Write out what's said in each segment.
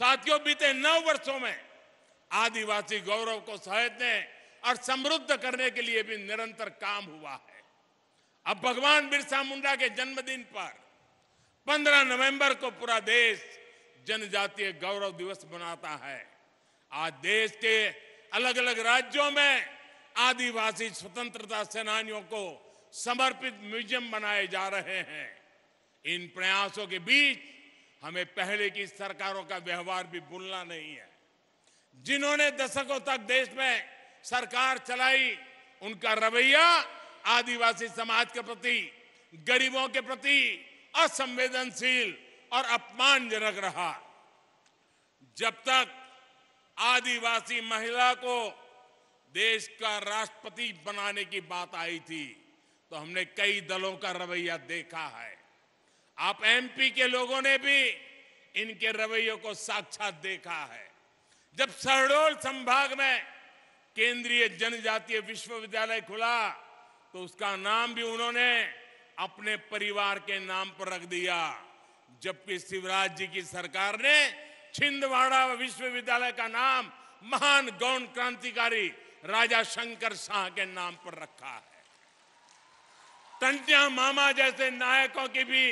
साथियों बीते नौ वर्षों में आदिवासी गौरव को सहेजने और समृद्ध करने के लिए भी निरंतर काम हुआ है अब भगवान बिरसा मुंडा के जन्मदिन पर 15 नवंबर को पूरा देश जनजातीय गौरव दिवस मनाता है आज देश के अलग अलग राज्यों में आदिवासी स्वतंत्रता सेनानियों को समर्पित म्यूजियम बनाए जा रहे हैं इन प्रयासों के बीच हमें पहले की सरकारों का व्यवहार भी भूलना नहीं है जिन्होंने दशकों तक देश में सरकार चलाई उनका रवैया आदिवासी समाज के प्रति गरीबों के प्रति असंवेदनशील और अपमानजनक रहा जब तक आदिवासी महिला को देश का राष्ट्रपति बनाने की बात आई थी तो हमने कई दलों का रवैया देखा है आप एमपी के लोगों ने भी इनके रवैयों को साक्षात देखा है जब शहडोल संभाग में केंद्रीय जनजातीय विश्वविद्यालय खुला तो उसका नाम भी उन्होंने अपने परिवार के नाम पर रख दिया जबकि शिवराज जी की सरकार ने छिंदवाड़ा विश्वविद्यालय का नाम महान गौण क्रांतिकारी राजा शंकर शाह के नाम पर रखा है टंटिया मामा जैसे नायकों की भी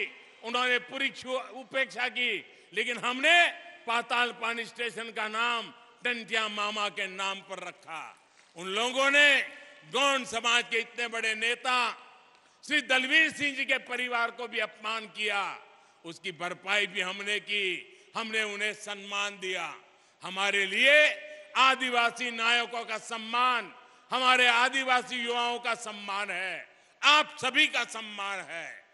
उन्होंने पूरी उपेक्षा की लेकिन हमने पाताल पानी स्टेशन का नाम टंटिया मामा के नाम पर रखा उन लोगों ने गौंड समाज के इतने बड़े नेता श्री दलवीर सिंह जी के परिवार को भी अपमान किया उसकी भरपाई भी हमने की हमने उन्हें सम्मान दिया हमारे लिए आदिवासी नायकों का सम्मान हमारे आदिवासी युवाओं का सम्मान है आप सभी का सम्मान है